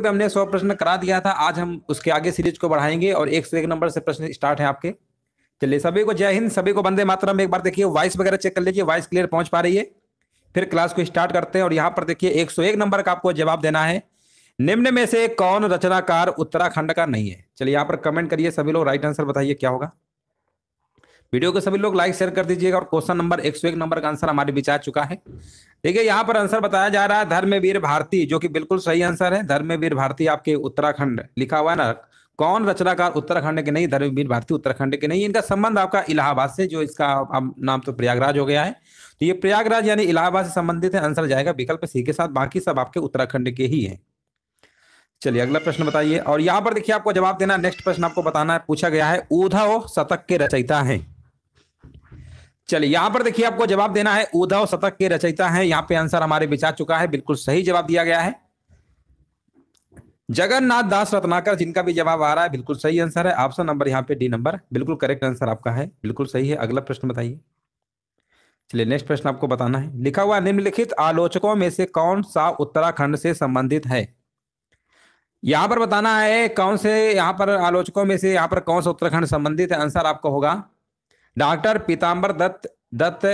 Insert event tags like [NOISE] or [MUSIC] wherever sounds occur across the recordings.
तो हमने सौ प्रश्न करा दिया था आज हम उसके आगे सीरीज को बढ़ाएंगे और एक से एक नंबर से प्रश्न स्टार्ट है आपके चलिए सभी को जय हिंद सभी को बंदे मात्रा में एक बार देखिए वॉइस वगैरह चेक कर लीजिए वॉइस क्लियर पहुंच पा रही है फिर क्लास को स्टार्ट करते हैं और यहाँ पर देखिए एक सौ एक नंबर का आपको जवाब देना है निम्न में से कौन रचनाकार उत्तराखंड का नहीं है चलिए यहाँ पर कमेंट करिए सभी लोग राइट आंसर बताइए क्या होगा वीडियो को सभी लोग लाइक शेयर कर दीजिएगा और क्वेश्चन नंबर एक सौ एक नंबर का आंसर हमारे बीच आ चुका है ठीक है यहाँ पर आंसर बताया जा रहा है धर्मवीर भारती जो कि बिल्कुल सही आंसर है धर्मवीर भारती आपके उत्तराखंड लिखा हुआ है ना कौन रचनाकार उत्तराखंड के नहीं धर्मवीर भारती उत्तराखंड के नहीं इनका संबंध आपका इलाहाबाद से जो इसका नाम तो प्रयागराज हो गया है तो ये प्रयागराज यानी इलाहाबाद से संबंधित है आंसर जाएगा विकल्प सी के साथ बाकी सब आपके उत्तराखंड के ही है चलिए अगला प्रश्न बताइए और यहाँ पर देखिए आपको जवाब देना नेक्स्ट प्रश्न आपको बताना है पूछा गया है उधव शतक के रचयिता है चलिए यहां पर देखिए आपको जवाब देना है उद्धव शतक के रचयिता है यहां पे आंसर हमारे बिछा चुका है बिल्कुल सही जवाब दिया गया है जगन्नाथ दास रत्नाकर जिनका भी जवाब आ रहा है बिल्कुल सही आंसर है ऑप्शन नंबर यहाँ पे डी नंबर बिल्कुल करेक्ट आंसर आपका है बिल्कुल सही है अगला प्रश्न बताइए चलिए नेक्स्ट प्रश्न आपको बताना है लिखा हुआ निम्नलिखित आलोचकों में से कौन सा उत्तराखंड से संबंधित है यहां पर बताना है कौन से यहाँ पर आलोचकों में से यहाँ पर कौन सा उत्तराखंड संबंधित है आंसर आपका होगा डॉक्टर पीताम्बर दत्त दत्त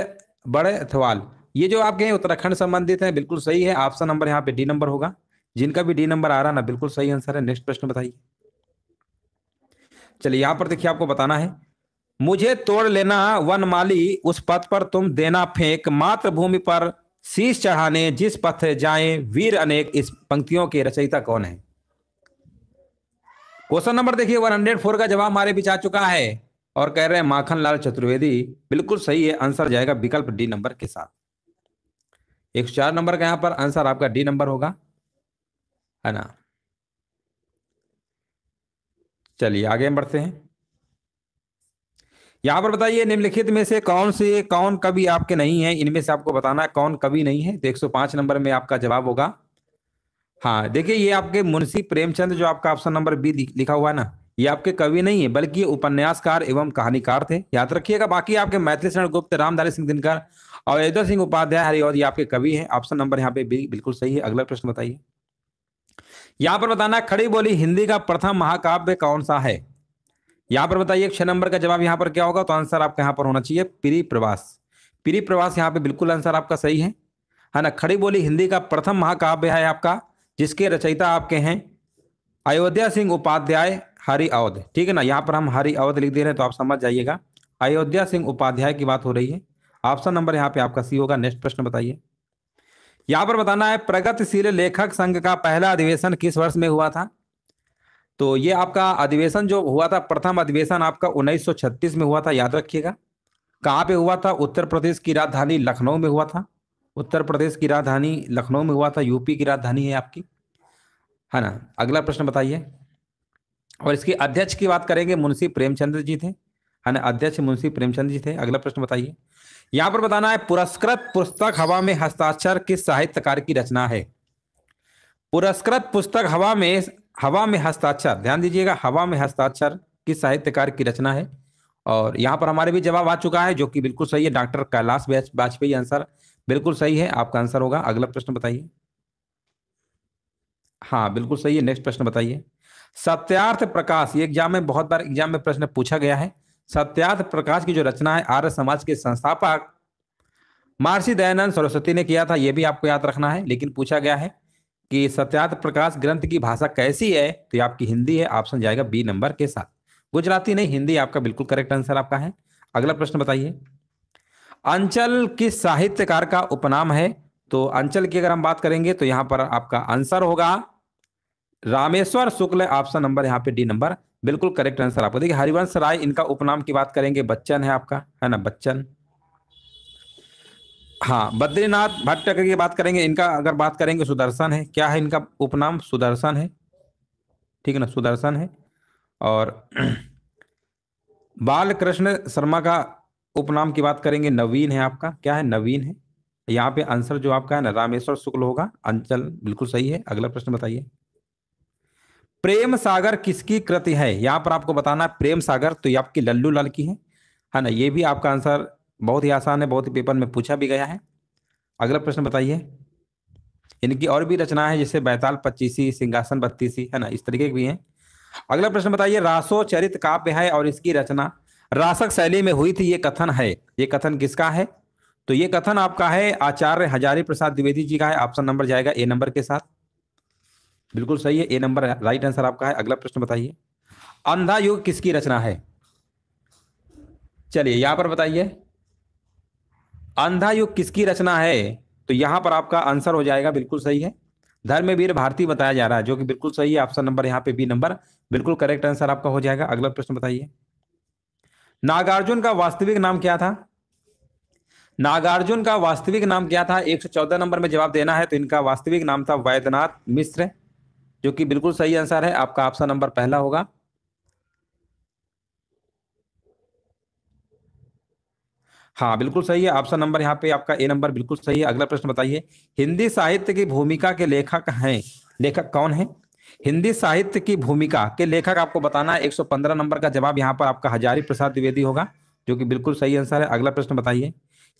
अथवाल ये जो आपके हैं उत्तराखंड संबंधित हैं बिल्कुल सही है ऑप्शन नंबर यहाँ पे डी नंबर होगा जिनका भी डी नंबर आ रहा ना बिल्कुल सही आंसर है नेक्स्ट प्रश्न बताइए चलिए यहाँ पर देखिए आपको बताना है मुझे तोड़ लेना वन माली उस पथ पर तुम देना फेंक मातृभूमि पर शीश चढ़ाने जिस पथ जाए वीर अनेक इस पंक्तियों के रचयिता कौन है क्वेश्चन नंबर देखिए फोर का जवाब हमारे बीच आ चुका है और कह रहे हैं माखन लाल चतुर्वेदी बिल्कुल सही है आंसर जाएगा विकल्प डी नंबर के साथ एक चार नंबर का यहां पर आंसर आपका डी नंबर होगा है ना चलिए आगे बढ़ते हैं यहां पर बताइए निम्नलिखित में से कौन से कौन कवि आपके नहीं है इनमें से आपको बताना है कौन कवि नहीं है तो 105 नंबर में आपका जवाब होगा हाँ देखिए ये आपके मुंशी प्रेमचंद जो आपका ऑप्शन नंबर बी लिखा हुआ है ना ये आपके कवि नहीं है बल्कि ये उपन्यासकार एवं कहानीकार थे याद रखिएगा बाकी आपके मैथिली शरण गुप्त रामधारी सिंह दिनकर और यदो सिंह उपाध्याय हरिओद ये आपके कवि हैं ऑप्शन नंबर यहाँ पे भी बिल्कुल सही है अगला प्रश्न बताइए यहाँ पर बताना खड़ी बोली हिंदी का प्रथम महाकाव्य कौन सा है यहाँ पर बताइए छह नंबर का जवाब यहाँ पर क्या होगा तो आंसर आपका यहाँ पर होना चाहिए प्री प्रवास प्री प्रवास यहाँ पे बिल्कुल आंसर आपका सही है है ना खड़ी बोली हिंदी का प्रथम महाकाव्य है आपका जिसके रचयिता आपके हैं अयोध्या सिंह उपाध्याय हरि अवध ठीक है ना यहाँ पर हम हरि अवध लिख दे रहे हैं तो आप समझ जाइएगा अयोध्या सिंह उपाध्याय की बात हो रही है ऑप्शन नंबर यहाँ पे आपका सी होगा नेक्स्ट प्रश्न बताइए यहाँ पर बताना है प्रगतिशील लेखक संघ का पहला अधिवेशन किस वर्ष में हुआ था तो ये आपका अधिवेशन जो हुआ था प्रथम अधिवेशन आपका 1936 में हुआ था याद रखिएगा कहाँ पे हुआ था उत्तर प्रदेश की राजधानी लखनऊ में हुआ था उत्तर प्रदेश की राजधानी लखनऊ में हुआ था यूपी की राजधानी है आपकी है ना अगला प्रश्न बताइए और इसकी अध्यक्ष की बात करेंगे मुंशी प्रेमचंद्र जी थे है ना अध्यक्ष मुंशी प्रेमचंद जी थे अगला प्रश्न बताइए यहां पर बताना है पुरस्कृत पुस्तक हवा में हस्ताक्षर किस साहित्यकार की रचना है पुरस्कृत पुस्तक हवा में हवा में हस्ताक्षर ध्यान दीजिएगा हवा में हस्ताक्षर किस साहित्यकार की रचना है और यहाँ पर हमारे भी जवाब आ चुका है जो कि बिल्कुल सही है डॉक्टर कैलाश वाजपेयी आंसर बिल्कुल सही है आपका आंसर होगा अगला प्रश्न बताइए हाँ बिल्कुल सही है नेक्स्ट प्रश्न बताइए सत्यार्थ प्रकाश ये एग्जाम में बहुत बार एग्जाम में प्रश्न पूछा गया है सत्यार्थ प्रकाश की जो रचना है आर्य समाज के संस्थापक महर्षि दयानंद सरस्वती ने किया था यह भी आपको याद रखना है लेकिन पूछा गया है कि सत्यार्थ प्रकाश ग्रंथ की भाषा कैसी है तो आपकी हिंदी है ऑप्शन जाएगा बी नंबर के साथ गुजराती नहीं हिंदी आपका बिल्कुल करेक्ट आंसर आपका है अगला प्रश्न बताइए अंचल किस साहित्यकार का उपनाम है तो अंचल की अगर हम बात करेंगे तो यहाँ पर आपका आंसर होगा रामेश्वर शुक्ल ऑप्शन नंबर यहाँ पे डी नंबर बिल्कुल करेक्ट आंसर आपको देखिए हरिवंश राय इनका उपनाम की बात करेंगे बच्चन है आपका है ना बच्चन हाँ बद्रीनाथ भट्ट की बात करेंगे इनका अगर बात करेंगे सुदर्शन है क्या है इनका उपनाम सुदर्शन है ठीक है ना सुदर्शन है और [CLEARS THROAT] बाल कृष्ण शर्मा का उपनाम की बात करेंगे नवीन है आपका क्या है नवीन है यहाँ पे आंसर जो आपका है ना रामेश्वर शुक्ल होगा अंचल बिल्कुल सही है अगला प्रश्न बताइए प्रेम सागर किसकी कृति है यहाँ पर आपको बताना है प्रेम सागर तो ये आपकी लल्लू लाल की है है हाँ ना ये भी आपका आंसर बहुत ही आसान है बहुत ही पेपर में पूछा भी गया है अगला प्रश्न बताइए इनकी और भी रचना है जैसे बैताल पच्चीसी सिंहासन बत्तीसी है ना इस तरीके की भी है अगला प्रश्न बताइए रासो चरित काव्य है और इसकी रचना रासक शैली में हुई थी ये कथन है ये कथन किसका है तो ये कथन आपका है आचार्य हजारी प्रसाद द्विवेदी जी का है ऑप्शन नंबर जाएगा ए नंबर के साथ बिल्कुल सही है ए नंबर राइट आंसर आपका है अगला प्रश्न बताइए अंधा युग किसकी रचना है चलिए यहां पर बताइए अंधा युग किसकी रचना है तो यहां पर आपका आंसर हो जाएगा बिल्कुल सही है धर्मवीर भारती बताया जा रहा है जो कि बिल्कुल सही है ऑप्शन नंबर यहाँ पे बी नंबर बिल्कुल करेक्ट आंसर आपका हो जाएगा अगला प्रश्न बताइए नागार्जुन का वास्तविक नाम क्या था नागार्जुन का वास्तविक नाम क्या था 114 नंबर में जवाब देना है तो इनका वास्तविक नाम था वैद्यनाथ मिश्र जो कि बिल्कुल सही आंसर है आपका ऑप्शन नंबर पहला होगा हाँ बिल्कुल सही है ऑप्शन नंबर यहाँ पे आपका ए नंबर बिल्कुल सही है अगला प्रश्न बताइए हिंदी साहित्य की भूमिका के लेखक हैं लेखक कौन है हिंदी साहित्य की भूमिका के लेखक आपको बताना है 115 नंबर का जवाब यहाँ पर आपका हजारी प्रसाद द्विवेदी होगा जो कि बिल्कुल सही आंसर है अगला प्रश्न बताइए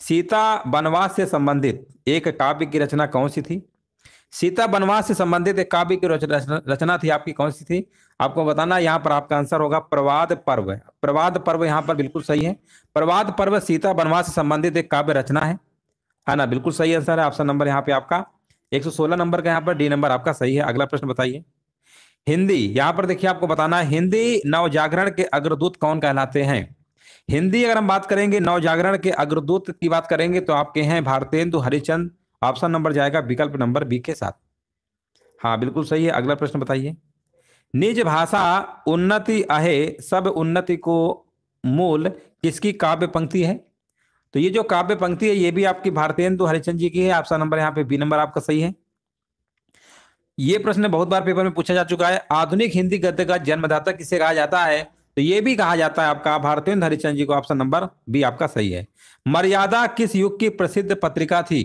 सीता बनवास से संबंधित एक काव्य की रचना कौन सी थी सीता बनवास से संबंधित एक काव्य की रचना थी आपकी कौन सी थी आपको बताना यहाँ पर आपका आंसर होगा प्रवाद पर्व प्रवाद पर्व यहाँ पर बिल्कुल सही है प्रवाद पर्व सीता बनवास से संबंधित एक काव्य रचना है है हाँ ना बिल्कुल सही आंसर है ऑप्शन नंबर यहाँ पे आपका 116 नंबर का यहाँ पर डी नंबर आपका सही है अगला प्रश्न बताइए हिंदी यहाँ पर देखिए आपको बताना है हिंदी नवजागरण के अग्रदूत कौन कहलाते हैं हिंदी अगर हम बात करेंगे नवजागरण के अग्रदूत की बात करेंगे तो आपके हैं भारतेंदु हरिचंद ऑप्शन नंबर जाएगा विकल्प नंबर बी के साथ हाँ बिल्कुल सही है अगला प्रश्न बताइए निज भाषा उन्नति अहे सब उन्नति को मूल किसकी काव्य पंक्ति है तो ये जो काव्य पंक्ति है ये भी आपकी भारतेंदु हरिचंद जी की है ऑप्शन नंबर यहाँ पे बी नंबर आपका सही है ये प्रश्न बहुत बार पेपर में पूछा जा चुका है आधुनिक हिंदी गद्य का जन्मदाता किसे कहा जाता है तो ये भी कहा जाता है आपका भारतेंदु हरिचंद जी को ऑप्शन नंबर बी आपका सही है मर्यादा किस युग की प्रसिद्ध पत्रिका थी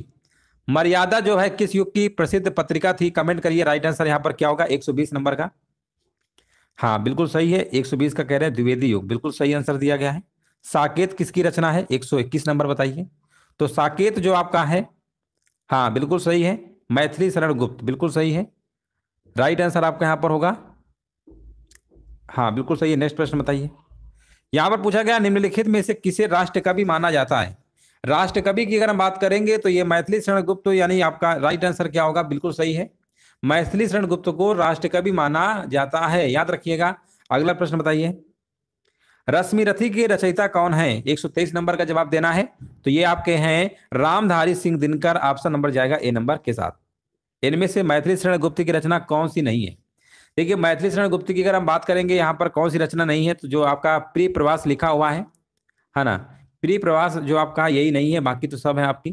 मर्यादा जो है किस युग की प्रसिद्ध पत्रिका थी कमेंट करिए राइट आंसर यहाँ पर क्या होगा 120 नंबर का हाँ बिल्कुल सही है 120 का कह रहे हैं द्विवेदी युग बिल्कुल सही आंसर दिया गया है साकेत किसकी रचना है 121 नंबर बताइए तो साकेत जो आपका है हाँ बिल्कुल सही है मैथिली शरण गुप्त बिल्कुल सही है राइट आंसर आपका यहाँ पर होगा हाँ बिल्कुल सही है नेक्स्ट प्रश्न बताइए यहाँ पर पूछा गया निम्नलिखित में से किसे राष्ट्र कवि माना जाता है राष्ट्र कवि की अगर हम बात करेंगे तो ये मैथिली शरण गुप्त यानी आपका राइट आंसर क्या होगा बिल्कुल सही है मैथिली शरण गुप्त को राष्ट्र कवि माना जाता है याद रखिएगा अगला प्रश्न बताइए रश्मि रथी के रचयिता कौन है 123 नंबर का जवाब देना है तो ये आपके हैं रामधारी सिंह दिनकर ऑप्शन नंबर जाएगा ए नंबर के साथ इनमें से मैथिली शरण गुप्त की रचना कौन सी नहीं है देखिए मैथिली शरण गुप्त की अगर हम बात करेंगे यहाँ पर कौन सी रचना नहीं है तो जो आपका प्रिय प्रवास लिखा हुआ है है ना प्रिय प्रवास जो आप कहा यही नहीं है बाकी तो सब है आपकी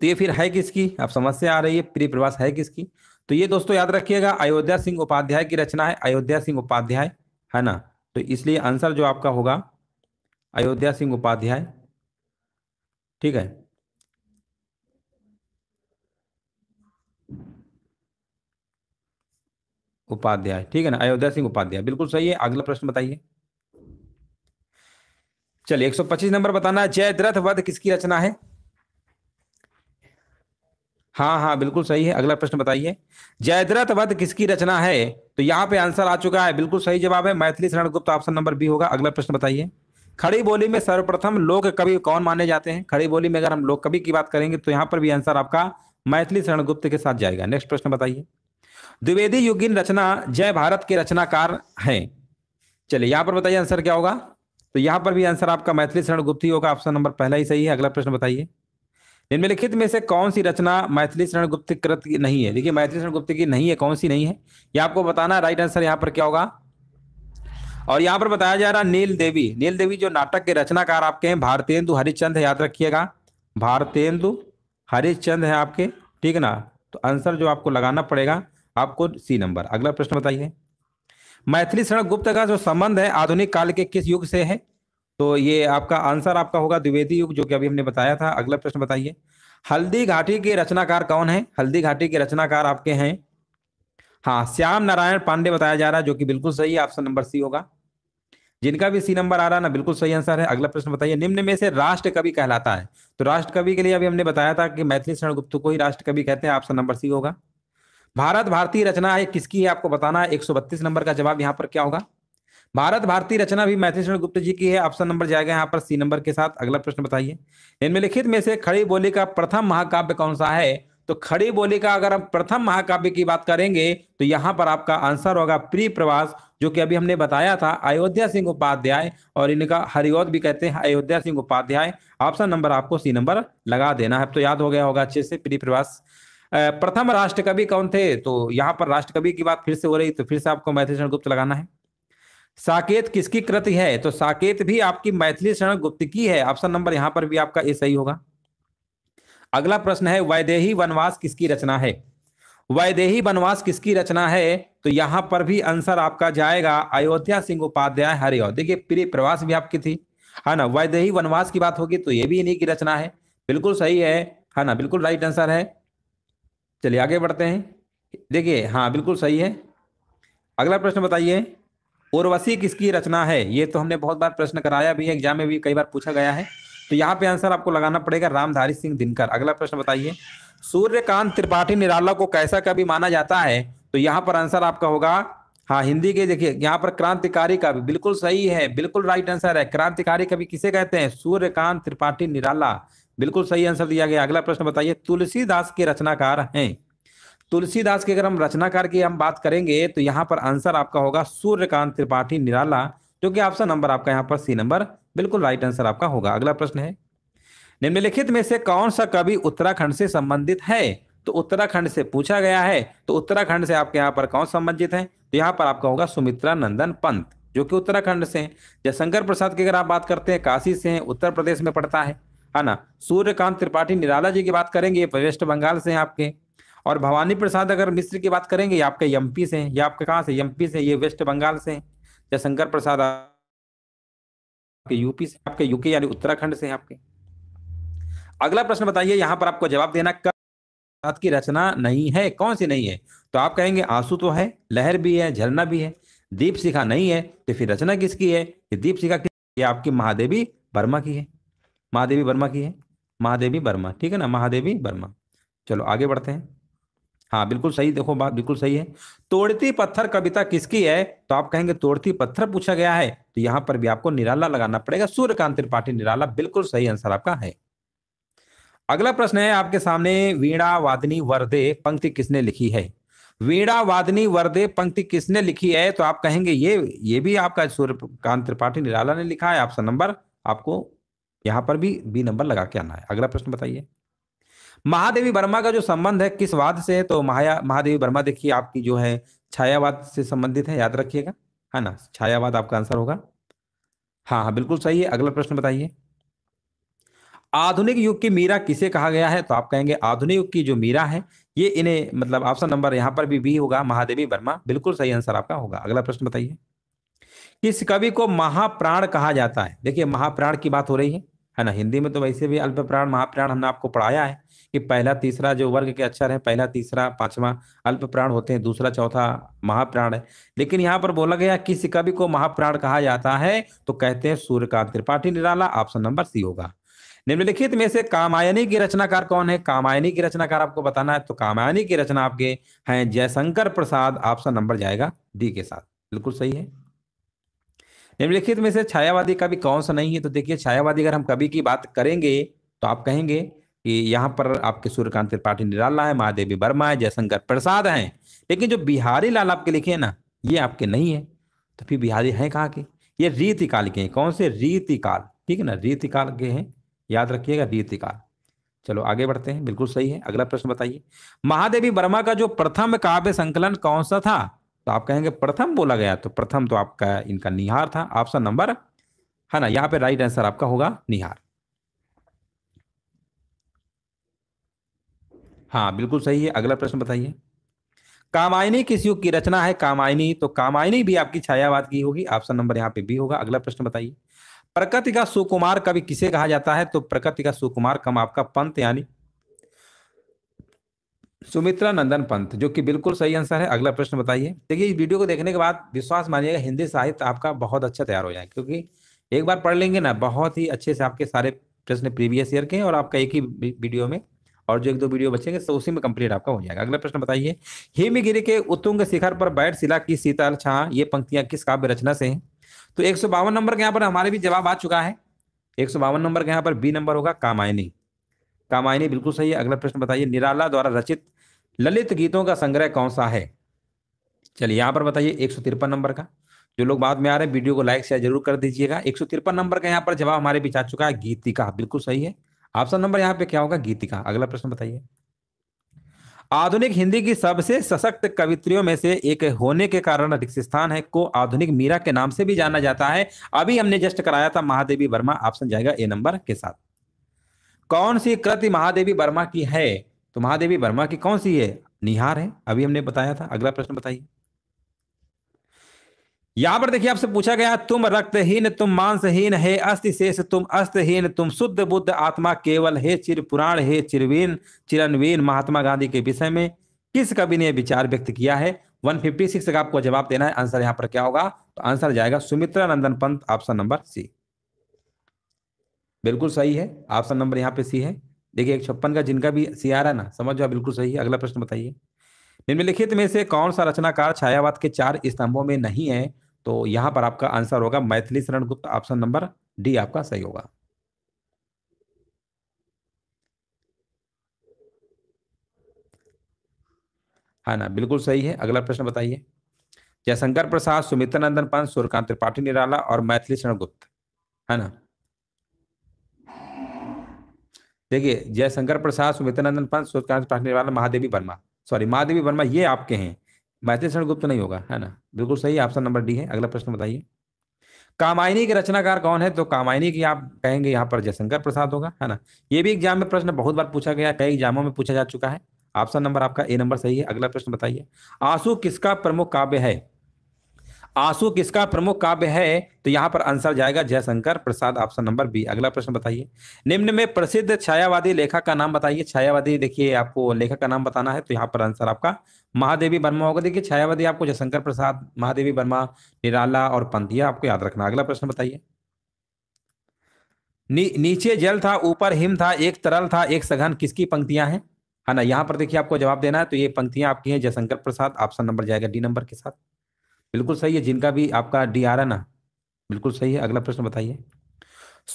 तो ये फिर है किसकी अब समस्या आ रही है प्रिय प्रवास है किसकी तो ये दोस्तों याद रखिएगा अयोध्या सिंह उपाध्याय की रचना है अयोध्या सिंह उपाध्याय है ना तो इसलिए आंसर जो आपका होगा अयोध्या सिंह उपाध्याय ठीक है उपाध्याय ठीक है ना अयोध्या सिंह उपाध्याय बिल्कुल सही है अगला प्रश्न बताइए चलिए 125 नंबर बताना है जयद्रथ वध किसकी रचना है हाँ हाँ बिल्कुल सही है अगला प्रश्न बताइए जयद्रथ वध किसकी रचना है तो यहाँ पे आंसर आ चुका है बिल्कुल सही जवाब है मैथिली शरण गुप्त ऑप्शन नंबर बी होगा अगला प्रश्न बताइए खड़ी बोली में सर्वप्रथम लोक कवि कौन माने जाते हैं खड़ी बोली में अगर हम लोक कवि की बात करेंगे तो यहाँ पर भी आंसर आपका मैथिली शरण गुप्त के साथ जाएगा नेक्स्ट प्रश्न बताइए द्विवेदी युगिन रचना जय भारत के रचनाकार हैं चलिए यहाँ पर बताइए आंसर क्या होगा तो यहां पर भी आंसर आपका मैथिली शरण गुप्त ही होगा ऑप्शन नंबर पहला ही सही है अगला प्रश्न बताइए निम्नलिखित में से कौन सी रचना मैथिली शरण गुप्त कृत की नहीं है देखिए मैथिली शरण गुप्त की नहीं है कौन सी नहीं है यह आपको बताना राइट आंसर यहाँ पर क्या होगा और यहाँ पर बताया जा रहा नील देवी नील देवी जो नाटक के रचनाकार आपके हैं भारतेंदु हरिश्चंद है याद रखिएगा भारतेंदु हरिश्चंद है आपके ठीक ना तो आंसर जो आपको लगाना पड़ेगा आपको सी नंबर अगला प्रश्न बताइए मैथिली शरण गुप्त का जो संबंध है आधुनिक काल के किस युग से है तो ये आपका आंसर आपका होगा द्विवेदी युग जो कि अभी हमने बताया था अगला प्रश्न बताइए हल्दी घाटी के रचनाकार कौन है हल्दी घाटी के रचनाकार आपके हैं हाँ श्याम नारायण पांडे बताया जा रहा है जो कि बिल्कुल सही है ऑप्शन नंबर सी होगा जिनका भी सी नंबर आ रहा ना बिल्कुल सही आंसर है अगला प्रश्न बताइए निम्न में से राष्ट्र कवि कहलाता है तो राष्ट्र कवि के लिए अभी हमने बताया था कि मैथिली शरण गुप्त को ही राष्ट्र कवि कहते हैं ऑप्शन नंबर सी होगा भारत भारतीय रचना है किसकी है आपको बताना है एक नंबर का जवाब यहाँ पर क्या होगा भारत भारती रचना भी मैथिली गुप्त जी की है ऑप्शन नंबर जाएगा यहाँ पर सी नंबर के साथ अगला प्रश्न बताइए निम्नलिखित में से खड़ी बोली का प्रथम महाकाव्य कौन सा है तो खड़ी बोली का अगर हम प्रथम महाकाव्य की बात करेंगे तो यहाँ पर आपका आंसर होगा प्री प्रवास जो कि अभी हमने बताया था अयोध्या सिंह उपाध्याय और इनका हरिओद भी कहते हैं अयोध्या सिंह उपाध्याय ऑप्शन नंबर आपको सी नंबर लगा देना है तो याद हो गया होगा अच्छे से प्री प्रवास प्रथम राष्ट्रकवि कौन थे तो यहाँ पर राष्ट्रकवि की बात फिर से हो रही तो फिर से आपको मैथिली गुप्त लगाना है साकेत किसकी कृति है तो साकेत भी आपकी मैथिली शरण गुप्त की है ऑप्शन नंबर यहां पर भी आपका ए सही होगा अगला प्रश्न है वैदेही वनवास किसकी रचना है वैदेही वनवास किसकी रचना है तो यहां पर भी आंसर आपका जाएगा अयोध्या सिंह उपाध्याय हरिओ देखिए प्रिय प्रवास भी आपकी थी है हाँ ना वैदेही वनवास की बात होगी तो ये भी इन्हीं की रचना है बिल्कुल सही है है हाँ ना बिल्कुल राइट आंसर है चलिए आगे बढ़ते हैं देखिए हाँ बिल्कुल सही है अगला प्रश्न बताइए उर्वशी किसकी रचना है ये तो हमने बहुत बार प्रश्न कराया भी है एग्जाम में भी कई बार पूछा गया है तो यहाँ पे आंसर आपको लगाना पड़ेगा रामधारी सिंह दिनकर अगला प्रश्न बताइए सूर्यकांत त्रिपाठी निराला को कैसा कभी माना जाता है तो यहाँ पर आंसर आपका होगा हाँ हिंदी के देखिए यहाँ पर क्रांतिकारी कवि बिल्कुल सही है बिल्कुल राइट आंसर है क्रांतिकारी कवि किसे कहते हैं सूर्यकांत त्रिपाठी निराला बिल्कुल सही आंसर दिया गया अगला प्रश्न बताइए तुलसीदास के रचनाकार हैं तुलसीदास की अगर हम रचनाकार की हम बात करेंगे तो यहाँ पर आंसर आपका होगा सूर्यकांत त्रिपाठी निराला जो कि ऑप्शन नंबर आपका यहाँ पर सी नंबर बिल्कुल राइट आंसर आपका होगा अगला प्रश्न है निम्नलिखित में से कौन सा कवि उत्तराखंड से संबंधित है तो उत्तराखंड से पूछा गया है तो उत्तराखंड से आपके यहाँ पर कौन संबंधित है तो यहाँ पर आपका होगा सुमित्रा नंदन पंत जो कि उत्तराखंड से है जयशंकर प्रसाद की अगर आप बात करते हैं काशी से है उत्तर प्रदेश में पड़ता है है ना सूर्यकांत त्रिपाठी निराला जी की बात करेंगे वेस्ट बंगाल से हैं आपके और भवानी प्रसाद अगर मिश्र की बात करेंगे ये आपके एमपी से हैं ये आपके कहाँ से एमपी से ये वेस्ट बंगाल से हैं शंकर प्रसाद आपके यूपी से आपके यूके यानी उत्तराखंड से हैं आपके अगला प्रश्न बताइए यहाँ पर आपको जवाब देना कब की रचना नहीं है कौन सी नहीं है तो आप कहेंगे आंसू तो है लहर भी है झरना भी है दीप शिखा नहीं है तो फिर रचना किसकी है ये दीप शिखा ये आपकी महादेवी वर्मा की है महादेवी वर्मा की है महादेवी वर्मा ठीक है ना महादेवी वर्मा चलो आगे बढ़ते हैं हाँ बिल्कुल सही देखो बात बिल्कुल सही है तोड़ती पत्थर कविता किसकी है तो आप कहेंगे तोड़ती पत्थर पूछा गया है तो यहाँ पर भी आपको निराला लगाना पड़ेगा सूर्यकांत त्रिपाठी निराला बिल्कुल सही आंसर आपका है अगला प्रश्न है आपके सामने वीणा वादनी वर्दे पंक्ति किसने लिखी है वीणा वादनी वर्दे पंक्ति किसने लिखी है तो आप कहेंगे ये ये भी आपका सूर्यकांत त्रिपाठी निराला ने लिखा है ऑप्शन नंबर आपको यहाँ पर भी बी नंबर लगा के आना है अगला प्रश्न बताइए महादेवी वर्मा का जो संबंध है किस वाद से है तो महाया महादेवी वर्मा देखिए आपकी जो है छायावाद से संबंधित है याद रखिएगा है ना छायावाद आपका आंसर होगा हाँ हाँ बिल्कुल सही है अगला प्रश्न बताइए आधुनिक युग की मीरा किसे कहा गया है तो आप कहेंगे आधुनिक युग की जो मीरा है ये इन्हें मतलब ऑप्शन नंबर यहाँ पर भी बी होगा महादेवी वर्मा बिल्कुल सही आंसर आपका होगा अगला प्रश्न बताइए किस कवि को महाप्राण कहा जाता है देखिए महाप्राण की बात हो रही है है ना हिंदी में तो वैसे भी अल्प प्राण महाप्राण हमने आपको पढ़ाया है कि पहला तीसरा जो वर्ग के अक्षर है पहला तीसरा पांचवा अल्प प्राण होते हैं दूसरा चौथा महाप्राण है लेकिन यहाँ पर बोला गया किसी कवि को महाप्राण कहा जाता है तो कहते हैं Suryakant Tripathi Nirala option number C होगा निम्नलिखित में से कामायनी की रचनाकार कौन है कामायनी की रचनाकार आपको बताना है तो कामायनी की रचना आपके हैं जयशंकर प्रसाद ऑप्शन नंबर जाएगा डी के साथ बिल्कुल सही है निम्नलिखित में से छायावादी कवि कौन सा नहीं है तो देखिए छायावादी अगर हम कवि की बात करेंगे तो आप कहेंगे कि यहाँ पर आपके सूर्यकांत त्रिपाठी निराला है महादेवी वर्मा है जयशंकर प्रसाद है लेकिन जो बिहारी लाल आपके लिखे हैं ना ये आपके नहीं है तो फिर बिहारी हैं कहाँ के ये रीतिकाल के हैं कौन से रीतिकाल ठीक है ना रीतिकाल के हैं याद रखिएगा रीतिकाल चलो आगे बढ़ते हैं बिल्कुल सही है अगला प्रश्न बताइए महादेवी वर्मा का जो प्रथम काव्य संकलन कौन सा था तो आप कहेंगे प्रथम बोला गया तो प्रथम तो आपका इनका निहार था ऑप्शन नंबर है ना यहाँ पे राइट आंसर आपका होगा निहार हाँ बिल्कुल सही है अगला प्रश्न बताइए कामायनी किस युग की रचना है कामायनी तो कामायनी भी आपकी छायावाद की होगी ऑप्शन नंबर यहाँ पे भी होगा अगला प्रश्न बताइए प्रकृति का सुकुमार कवि किसे कहा जाता है तो प्रकृति का सुकुमार कम आपका पंत यानी सुमित्रा नंदन पंत जो कि बिल्कुल सही आंसर है अगला प्रश्न बताइए देखिए इस वीडियो को देखने के बाद विश्वास मानिएगा हिंदी साहित्य आपका बहुत अच्छा तैयार हो जाए क्योंकि एक बार पढ़ लेंगे ना बहुत ही अच्छे से आपके सारे प्रश्न प्रीवियस ईयर के हैं और आपका एक ही वीडियो में और जो एक दो वीडियो बचेंगे तो उसी में कंप्लीट आपका हो जाएगा अगला प्रश्न बताइए हिमगिरी के उत्तुंग शिखर पर बैठ शिला की शीतल छा ये पंक्तियां किस काव्य रचना से हैं तो एक नंबर के यहाँ पर हमारे भी जवाब आ चुका है एक नंबर के यहाँ पर बी नंबर होगा कामायनी कामायनी बिल्कुल सही है अगला प्रश्न बताइए निराला द्वारा रचित ललित गीतों का संग्रह कौन सा है चलिए यहाँ पर बताइए एक नंबर का जो लोग बाद में आ रहे हैं वीडियो को लाइक शेयर जरूर कर दीजिएगा एक नंबर का यहाँ पर जवाब हमारे बीच आ चुका है गीतिका बिल्कुल सही है ऑप्शन नंबर यहाँ पे क्या होगा गीतिका अगला प्रश्न बताइए आधुनिक हिंदी की सबसे सशक्त कवित्रियों में से एक होने के कारण स्थान है को आधुनिक मीरा के नाम से भी जाना जाता है अभी हमने जस्ट कराया था महादेवी वर्मा ऑप्शन जाएगा ए नंबर के साथ कौन सी कृति महादेवी वर्मा की है तो महादेवी वर्मा की कौन सी है निहार है अभी हमने बताया था अगला प्रश्न बताइए यहां पर देखिए आपसे पूछा गया तुम रक्तहीन तुम मांसहीन अस्थि शेष तुम अस्तहीन तुम शुद्ध बुद्ध आत्मा केवल हे चिर पुराण हे चिरवीन चिरनवीन महात्मा गांधी के विषय में किस कवि ने विचार व्यक्त किया है 156 का आपको जवाब देना है आंसर यहाँ पर क्या होगा तो आंसर जाएगा Sumitra Nandan Pant option number C बिल्कुल सही है ऑप्शन नंबर यहाँ पे सी है देखिए एक छप्पन का जिनका भी सी आ रहा है ना समझ जाओ बिल्कुल सही है अगला प्रश्न बताइए निम्नलिखित में से कौन सा रचनाकार छायावाद के चार स्तंभों में नहीं है तो यहाँ पर आपका आंसर होगा मैथिली शरण गुप्त ऑप्शन नंबर डी आपका सही होगा हाँ ना बिल्कुल सही है अगला प्रश्न बताइए जयशंकर प्रसाद सुमित्र नंदन पंत सूर्यकांत त्रिपाठी निराला और मैथिली शरण गुप्त है हाँ ना देखिए जयशंकर प्रसाद सुमित्र नंदन पंत सूर्यकांत त्रिपाठी निराला महादेवी वर्मा सॉरी महादेवी वर्मा ये आपके हैं मैथिली शरण गुप्त नहीं होगा है ना बिल्कुल सही ऑप्शन नंबर डी है अगला प्रश्न बताइए कामायनी के रचनाकार कौन है तो कामायनी की आप कहेंगे यहाँ पर जयशंकर प्रसाद होगा है ना ये भी एग्जाम में प्रश्न बहुत बार पूछा गया कई एग्जामों में पूछा जा चुका है ऑप्शन नंबर आपका ए नंबर सही है अगला प्रश्न बताइए आंसू किसका प्रमुख काव्य है आंसू किसका प्रमुख काव्य है तो यहाँ पर आंसर जाएगा Jaishankar Prasad option number B अगला प्रश्न बताइए निम्न में प्रसिद्ध छायावादी लेखक का नाम बताइए छायावादी देखिए आपको लेखक का नाम बताना है तो यहाँ पर आंसर आपका महादेवी वर्मा होगा देखिए छायावादी आपको जयशंकर प्रसाद महादेवी वर्मा निराला और पंथिया आपको याद रखना अगला प्रश्न बताइए नी, नीचे जल था ऊपर हिम था एक तरल था एक सघन किसकी पंक्तियां हैं है ना यहाँ पर देखिए आपको जवाब देना है तो ये पंक्तियां आपकी हैं जयशंकर प्रसाद ऑप्शन नंबर जाएगा डी नंबर के साथ बिल्कुल सही है जिनका भी आपका डी आर है ना बिल्कुल सही है अगला प्रश्न बताइए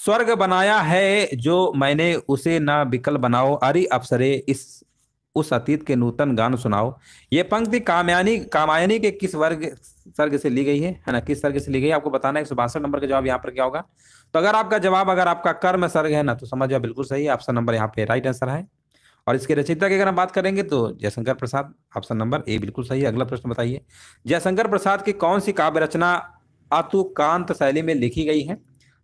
स्वर्ग बनाया है जो मैंने उसे ना विकल बनाओ अरे अफसरे इस उस अतीत के नूतन गान सुनाओ ये पंक्ति कामयानी कामायनी के किस वर्ग सर्ग से ली गई है है ना किस स्वर्ग से ली गई है आपको बताना है एक नंबर का जवाब यहाँ पर क्या होगा तो अगर आपका जवाब अगर आपका कर्म स्वर्ग है ना तो समझ जाओ बिल्कुल सही है ऑप्शन नंबर यहाँ पे राइट आंसर है और इसके रचयिता की अगर हम बात करेंगे तो Jaishankar Prasad option number A बिल्कुल सही है अगला प्रश्न बताइए जयशंकर प्रसाद की कौन सी काव्य रचना अतुकांत शैली में लिखी गई है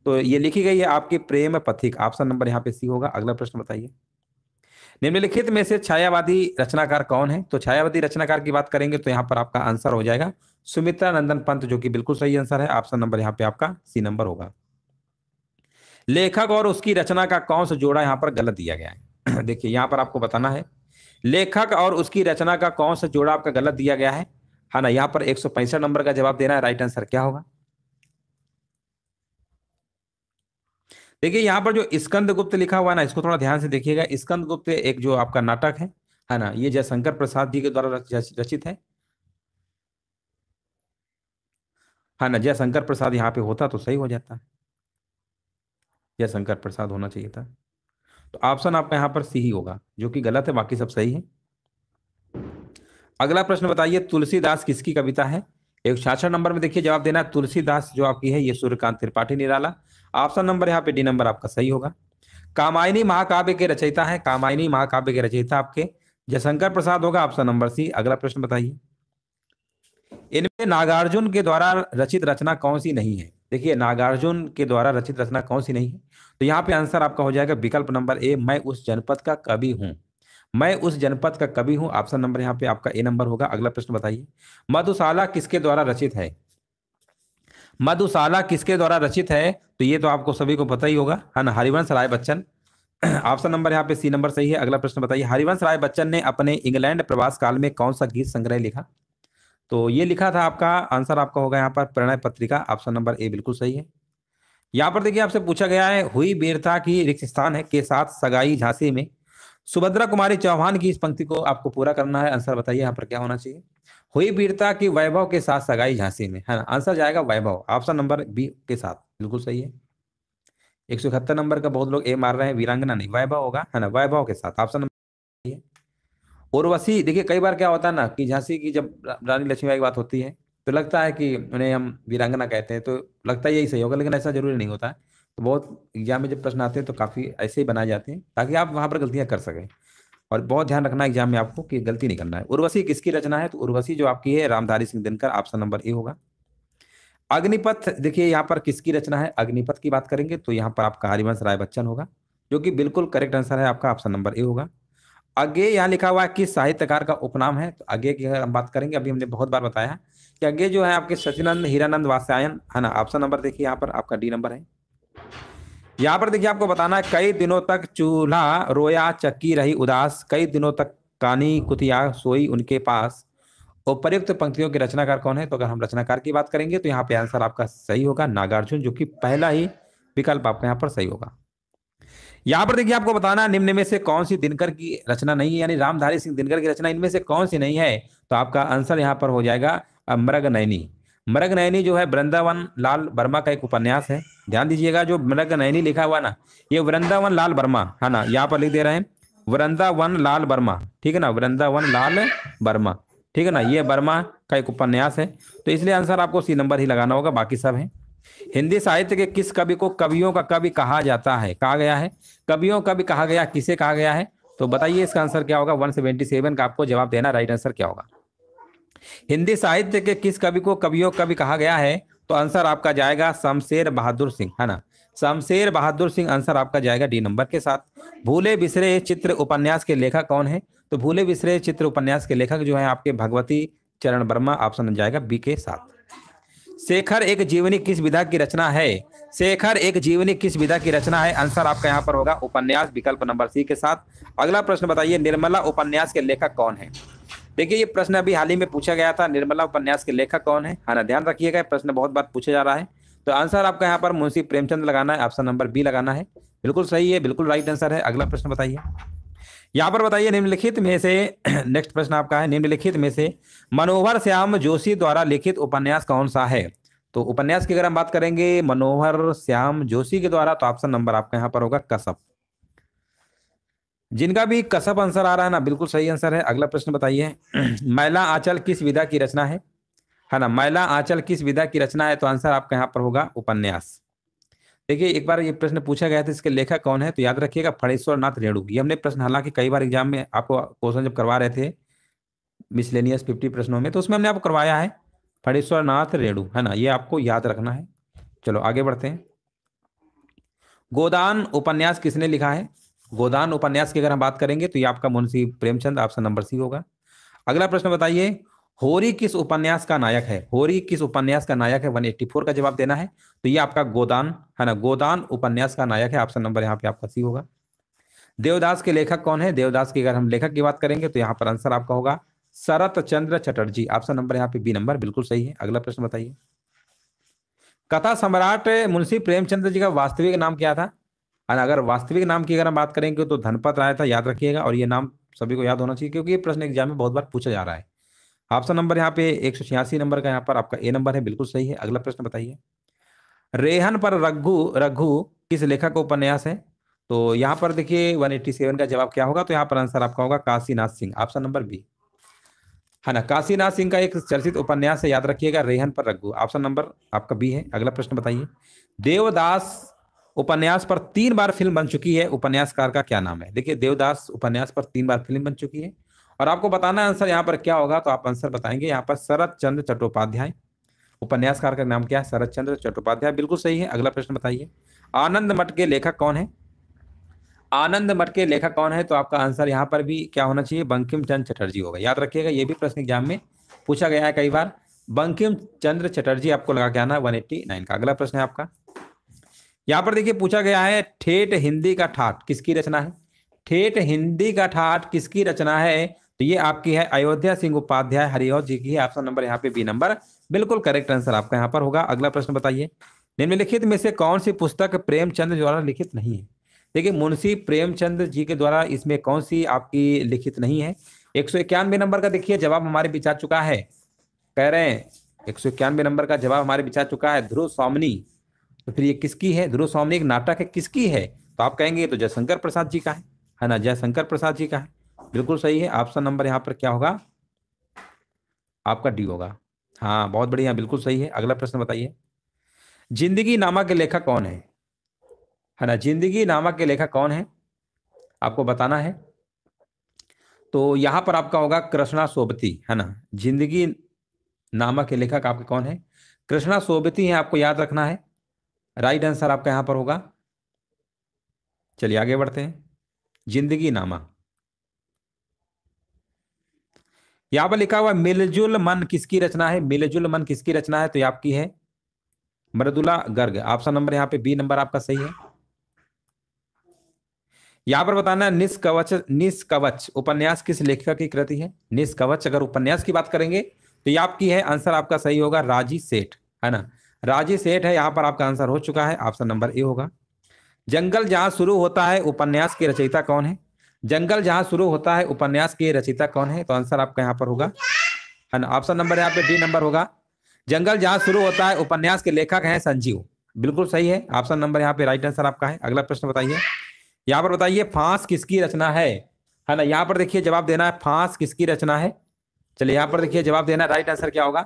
तो ये लिखी गई है आपके प्रेम पथिक ऑप्शन नंबर यहाँ पे सी होगा अगला प्रश्न बताइए निम्नलिखित में से छायावादी रचनाकार कौन है तो छायावादी रचनाकार की बात करेंगे तो यहाँ पर आपका आंसर हो जाएगा सुमित्रा नंदन पंत जो कि बिल्कुल सही आंसर है ऑप्शन नंबर यहाँ पे आपका सी नंबर होगा लेखक और उसकी रचना का कौन सा जोड़ा यहाँ पर गलत दिया गया है [CLEARS THROAT] देखिए यहाँ पर आपको बताना है लेखक और उसकी रचना का कौन सा जोड़ा आपका गलत दिया गया है हाँ ना यहाँ पर एक नंबर का जवाब देना है राइट आंसर क्या होगा देखिए यहाँ पर जो स्कंद गुप्त लिखा हुआ है ना इसको थोड़ा ध्यान से देखिएगा स्कंद गुप्त एक जो आपका नाटक है है हाँ ना ये जयशंकर प्रसाद जी के द्वारा रचित है हाँ ना जयशंकर प्रसाद यहाँ पे होता तो सही हो जाता जयशंकर प्रसाद होना चाहिए था तो ऑप्शन आपका यहाँ पर सी ही होगा जो कि गलत है बाकी सब सही है अगला प्रश्न बताइए तुलसीदास किसकी कविता है एक छाछठ नंबर में देखिए जवाब देना तुलसीदास जो आपकी है ये सूर्यकांत त्रिपाठी निराला ऑप्शन नंबर यहाँ पे डी नंबर आपका सही होगा कामायनी महाकाव्य के रचयिता है कामायनी महाकाव्य के रचयिता आपके जयशंकर प्रसाद होगा ऑप्शन नंबर सी अगला प्रश्न बताइए इनमें नागार्जुन के द्वारा रचित रचना कौन सी नहीं है देखिए नागार्जुन के द्वारा रचित रचना कौन सी नहीं है तो यहाँ पे आंसर आपका हो जाएगा विकल्प नंबर ए मैं उस जनपद का कवि हूँ मैं उस जनपद का कवि हूँ ऑप्शन नंबर यहाँ पे आपका ए नंबर होगा अगला प्रश्न बताइए मधुशाला किसके द्वारा रचित है मधुशाला किसके द्वारा रचित है तो ये तो आपको सभी को पता ही होगा है ना हरिवंश राय बच्चन [CLEARS THROAT] ऑप्शन नंबर यहाँ पे सी नंबर सही है अगला प्रश्न बताइए हरिवंश राय बच्चन ने अपने इंग्लैंड प्रवास काल में कौन सा गीत संग्रह लिखा तो ये लिखा था आपका आंसर आपका होगा यहाँ पर प्रणय पत्रिका ऑप्शन नंबर ए बिल्कुल सही है यहाँ पर देखिए आपसे पूछा गया है हुई बेरथा की रिक्त स्थान है के साथ सगाई झांसी में सुभद्रा कुमारी चौहान की इस पंक्ति को आपको पूरा करना है आंसर बताइए यहाँ पर क्या होना चाहिए हुई वीरता की वैभव के साथ सगाई झांसी में है ना आंसर जाएगा वैभव ऑप्शन नंबर बी के साथ बिल्कुल सही है एक सौ इकहत्तर नंबर का बहुत लोग ए मार रहे हैं वीरांगना नहीं वैभव होगा है ना वैभव के साथ ऑप्शन उर्वशी देखिए कई बार क्या होता है ना कि झांसी की जब रानी लक्ष्मीबाई की बात होती है तो लगता है कि उन्हें हम वीरांगना कहते हैं तो लगता है यही सही होगा लेकिन ऐसा जरूरी नहीं होता है तो बहुत एग्जाम में जब प्रश्न आते हैं तो काफ़ी ऐसे ही बनाए जाते हैं ताकि आप वहाँ पर गलतियाँ कर सकें और बहुत ध्यान रखना है एग्जाम में आपको कि गलती नहीं करना है उर्वशी किसकी रचना है तो उर्वशी जो आपकी है Ramdhari Singh Dinkar option number A होगा अग्निपथ देखिए यहाँ पर किसकी रचना है अग्निपथ की बात करेंगे तो यहाँ पर आपका हरिवंश राय बच्चन होगा जो कि बिल्कुल करेक्ट आंसर है आपका ऑप्शन नंबर ए होगा अगे यहाँ लिखा हुआ है किस साहित्यकार का उपनाम है तो अगे की हम बात करेंगे अभी हमने बहुत बार बताया कि अगे जो है आपके सचिनंद हीरानंद वास्यायन है ना ऑप्शन नंबर देखिए यहाँ पर आपका डी नंबर है यहाँ पर देखिए आपको बताना है कई दिनों तक चूल्हा रोया चक्की रही उदास कई दिनों तक कानी कुतिया सोई उनके पास उपयुक्त पंक्तियों के रचनाकार कौन है तो अगर हम रचनाकार की बात करेंगे तो यहाँ पे आंसर आपका सही होगा नागार्जुन जो कि पहला ही विकल्प आपका यहाँ पर सही होगा यहाँ पर देखिए आपको बताना निम्न में से कौन सी दिनकर की रचना नहीं है यानी रामधारी सिंह दिनकर की रचना इनमें से कौन सी नहीं है तो आपका आंसर यहाँ पर हो जाएगा मृग नैनी मृग नैनी जो है वृंदावन लाल वर्मा का एक उपन्यास है ध्यान दीजिएगा जो मृग नैनी लिखा हुआ ना ये वृंदावन लाल वर्मा है ना यहाँ पर लिख दे रहे हैं वृंदावन लाल वर्मा ठीक है ना वृंदावन लाल वर्मा ठीक है ना ये वर्मा का एक उपन्यास है तो इसलिए आंसर आपको सी नंबर ही लगाना होगा बाकी सब है हिंदी साहित्य के किस कवि को कवियों का कवि कहा जाता है कहा गया है कवियों भी कहा गया किसे कहा गया है तो बताइए इसका आंसर क्या होगा 177 का आपको जवाब देना राइट आंसर क्या होगा हिंदी साहित्य के किस कवि को कवियों भी कहा गया है तो आंसर आपका जाएगा शमशेर बहादुर सिंह है ना शमशेर बहादुर सिंह आंसर आपका जाएगा डी नंबर के साथ भूले बिसरे चित्र उपन्यास के लेखक कौन है तो भूले बिसरे चित्र उपन्यास के लेखक जो है आपके भगवती चरण वर्मा ऑप्शन जाएगा बी के साथ शेखर एक जीवनी किस विधा की रचना है शेखर एक जीवनी किस विधा की रचना है आंसर आपका यहाँ पर होगा उपन्यास विकल्प नंबर सी के साथ अगला प्रश्न बताइए निर्मला उपन्यास के लेखक कौन है देखिए ये प्रश्न अभी हाल ही में पूछा गया था निर्मला उपन्यास के लेखक कौन है हाँ ना ध्यान रखिएगा प्रश्न बहुत बार पूछा जा रहा है तो आंसर आपका यहाँ पर मुंशी प्रेमचंद लगाना है ऑप्शन नंबर बी लगाना है बिल्कुल सही है बिल्कुल राइट आंसर है अगला प्रश्न बताइए यहाँ पर बताइए निम्नलिखित में से [CLEARS THROAT] नेक्स्ट प्रश्न आपका है निम्नलिखित में से मनोहर श्याम जोशी द्वारा लिखित उपन्यास कौन सा है तो उपन्यास की अगर हम बात करेंगे मनोहर श्याम जोशी के द्वारा तो ऑप्शन नंबर आपका यहाँ पर होगा कसप जिनका भी कसप आंसर आ रहा है ना बिल्कुल सही आंसर है अगला प्रश्न बताइए [CLEARS THROAT] मैला आंचल किस विधा की रचना है है ना मैला आंचल किस विधा की रचना है तो आंसर आपका यहाँ पर होगा उपन्यास देखिए एक बार ये प्रश्न पूछा गया था इसके लेखक कौन है तो याद रखिएगा फणेश्वर नाथ रेणु ये हमने प्रश्न हालांकि कई बार एग्जाम में आपको क्वेश्चन जब करवा रहे थे मिसलेनियस फिफ्टी प्रश्नों में तो उसमें हमने आपको करवाया है फणेश्वर नाथ रेणु है ना ये आपको याद रखना है चलो आगे बढ़ते हैं गोदान उपन्यास किसने लिखा है गोदान उपन्यास की अगर हम बात करेंगे तो ये आपका मुंशी प्रेमचंद आपसे नंबर सी होगा अगला प्रश्न बताइए होरी किस उपन्यास का नायक है होरी किस उपन्यास का नायक है वन एट्टी फोर का जवाब देना है तो ये आपका गोदान है ना गोदान उपन्यास का नायक है ऑप्शन नंबर यहाँ पे आपका सी होगा देवदास के लेखक कौन है देवदास की अगर हम लेखक की बात करेंगे तो यहाँ पर आंसर आपका होगा शरत चंद्र चटर्जी ऑप्शन नंबर यहाँ पे बी नंबर बिल्कुल सही है अगला प्रश्न बताइए कथा सम्राट मुंशी प्रेमचंद्र जी का वास्तविक नाम क्या था और अगर वास्तविक नाम की अगर हम बात करेंगे तो धनपत राय था याद रखिएगा और ये नाम सभी को याद होना चाहिए क्योंकि ये प्रश्न एग्जाम में बहुत बार पूछा जा रहा है ऑप्शन नंबर यहाँ पे एक नंबर का यहाँ पर आपका ए नंबर है बिल्कुल सही है अगला प्रश्न बताइए रेहन पर रघु रघु किस लेखक का उपन्यास है तो यहाँ पर देखिए 187 का जवाब क्या होगा तो यहाँ पर आंसर आपका होगा Kashinath Singh option number B है हाँ, ना काशीनाथ सिंह का एक चर्चित उपन्यास है याद रखिएगा रेहन पर रघु ऑप्शन नंबर आपका बी है अगला प्रश्न बताइए देवदास उपन्यास पर तीन बार फिल्म बन चुकी है उपन्यासकार का क्या नाम है देखिए देवदास उपन्यास पर तीन बार फिल्म बन चुकी है और आपको बताना आंसर यहाँ पर क्या होगा तो आप आंसर बताएंगे यहाँ पर शरद चंद्र चट्टोपाध्याय उपन्यासकार का नाम क्या है शरद चंद्र चट्टोपाध्याय बिल्कुल सही है अगला प्रश्न बताइए आनंद मठ के लेखक कौन है आनंद मठ के लेखक कौन है तो आपका आंसर यहाँ पर भी क्या होना चाहिए बंकिम चंद्र चटर्जी होगा याद रखिएगा ये भी प्रश्न एग्जाम में पूछा गया है कई बार बंकिम चंद्र चटर्जी आपको लगा के आना वन एट्टी नाइन का अगला प्रश्न है आपका यहाँ पर देखिए पूछा गया है ठेठ हिंदी का ठाठ किसकी रचना है ठेठ हिंदी का ठाठ किसकी रचना है तो ये आपकी है अयोध्या सिंह उपाध्याय हरिहर जी की है ऑप्शन नंबर यहाँ पे बी नंबर बिल्कुल करेक्ट आंसर आपका यहाँ पर होगा अगला प्रश्न बताइए निम्नलिखित में से कौन सी पुस्तक प्रेमचंद द्वारा लिखित नहीं है देखिए मुंशी प्रेमचंद जी के द्वारा इसमें कौन सी आपकी लिखित नहीं है एक सौ इक्यानवे नंबर का देखिए जवाब हमारे बीच आ चुका है कह रहे हैं एक सौ इक्यानवे नंबर का जवाब हमारे बीच आ चुका है ध्रुव स्वामिनी तो फिर ये किसकी है ध्रुव स्वामिनी एक नाटक है किसकी है तो आप कहेंगे तो जयशंकर प्रसाद जी का है है ना जयशंकर प्रसाद जी का है बिल्कुल सही है आपका नंबर यहाँ पर क्या होगा आपका डी होगा हाँ बहुत बढ़िया बिल्कुल सही है अगला प्रश्न बताइए जिंदगी नामा के लेखक कौन है है ना जिंदगी नामक के लेखक कौन है आपको बताना है तो यहाँ पर आपका होगा कृष्णा सोबती है ना जिंदगी नामक के लेखक आपके कौन है कृष्णा सोबती है आपको याद रखना है राइट आंसर आपका यहाँ पर होगा चलिए आगे बढ़ते हैं जिंदगी नामा यहां पर लिखा हुआ मिलजुल मन किसकी रचना है मिलजुल मन किसकी रचना है तो आपकी है मृदुला गर्ग ऑप्शन नंबर यहां पे बी नंबर आपका सही है यहां पर बताना निष्कवच निष्कवच उपन्यास किस लेखक की कृति है निष्कवच अगर उपन्यास की बात करेंगे तो ये आपकी है आंसर आपका सही होगा राजी सेठ है ना राजी सेठ है यहाँ पर आपका आंसर हो चुका है ऑप्शन नंबर ए होगा जंगल जहां शुरू होता है उपन्यास की रचयिता कौन है जंगल जहां शुरू होता है उपन्यास की रचयिता कौन है तो आंसर आपका यहाँ पर होगा है ना ऑप्शन नंबर यहाँ पे डी नंबर होगा जंगल जहां शुरू होता है उपन्यास के लेखक हैं संजीव बिल्कुल सही है ऑप्शन नंबर यहाँ पे राइट आंसर आपका है अगला प्रश्न बताइए यहां पर बताइए फांस किसकी रचना है है ना यहां पर देखिए जवाब देना है फांस किसकी रचना है चलिए यहाँ पर देखिए जवाब देना राइट आंसर क्या होगा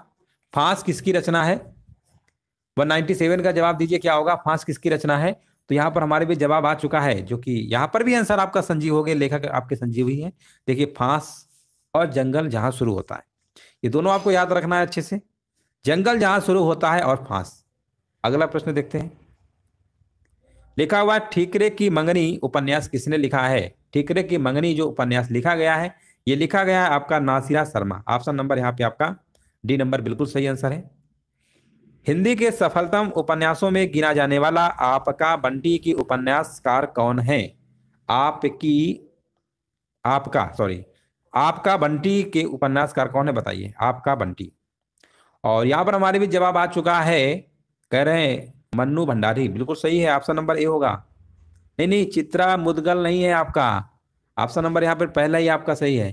फांस किसकी रचना है 197 का जवाब दीजिए क्या होगा फांस किसकी रचना है तो यहाँ पर हमारे भी जवाब आ चुका है जो कि यहाँ पर भी आंसर आपका संजीव हो गया लेखक आपके संजीव ही है देखिए फांस और जंगल जहां शुरू होता है ये दोनों आपको याद रखना है अच्छे से जंगल जहां शुरू होता है और फांस अगला प्रश्न देखते हैं लिखा हुआ ठीकरे की मंगनी उपन्यास किसने लिखा है ठीकरे की मंगनी जो उपन्यास लिखा गया है ये लिखा गया है आपका नासिरा शर्मा ऑप्शन नंबर यहाँ पे आपका डी नंबर बिल्कुल सही आंसर है हिंदी के सफलतम उपन्यासों में गिना जाने वाला आपका बंटी की उपन्यासकार कौन है आपकी आपका सॉरी आपका बंटी के उपन्यासकार कौन है बताइए आपका बंटी और यहाँ पर हमारे भी जवाब आ चुका है कह रहे हैं मन्नू भंडारी बिल्कुल सही है ऑप्शन नंबर ए होगा नहीं नहीं चित्रा मुदगल नहीं है आपका ऑप्शन नंबर यहाँ पर पहला ही आपका सही है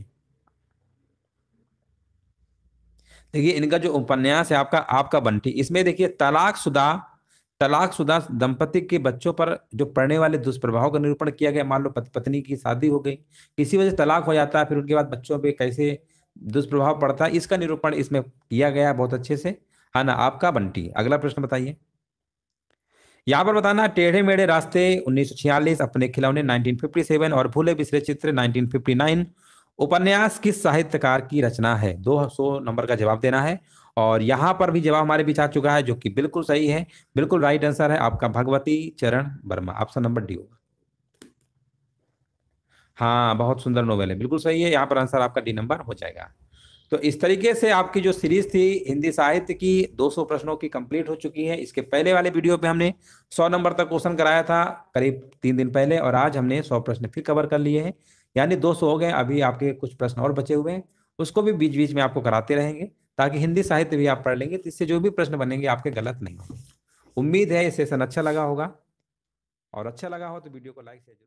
देखिए इनका जो उपन्यास है आपका आपका बंटी इसमें देखिए तलाक शुदा तलाक शुदा दंपति के बच्चों पर जो पढ़ने वाले दुष्प्रभाव का निरूपण किया गया मान लो पत्नी की शादी हो गई किसी वजह से तलाक हो जाता है फिर उनके बाद बच्चों पे कैसे दुष्प्रभाव पड़ता है इसका निरूपण इसमें किया गया बहुत अच्छे से है हाँ ना आपका बंटी अगला प्रश्न बताइए यहाँ पर बताना टेढ़े मेढ़े रास्ते उन्नीस अपने खिलौने 1957 और भूले बिसरे चित्र 1959 उपन्यास किस साहित्यकार की रचना है 200 नंबर का जवाब देना है और यहाँ पर भी जवाब हमारे बीच आ चुका है जो कि बिल्कुल सही है बिल्कुल राइट आंसर है आपका भगवती चरण वर्मा ऑप्शन नंबर डी होगा हाँ बहुत सुंदर नोवेल है बिल्कुल सही है यहाँ पर आंसर आपका डी नंबर हो जाएगा तो इस तरीके से आपकी जो सीरीज थी हिंदी साहित्य की 200 प्रश्नों की कंप्लीट हो चुकी है इसके पहले वाले वीडियो पे हमने 100 नंबर तक क्वेश्चन कराया था करीब तीन दिन पहले और आज हमने 100 प्रश्न फिर कवर कर लिए हैं यानी 200 हो गए अभी आपके कुछ प्रश्न और बचे हुए हैं उसको भी बीच बीच में आपको कराते रहेंगे ताकि हिंदी साहित्य भी आप पढ़ लेंगे तो इससे जो भी प्रश्न बनेंगे आपके गलत नहीं होंगे उम्मीद है ये सेशन अच्छा लगा होगा और अच्छा लगा हो तो वीडियो को लाइक शेयर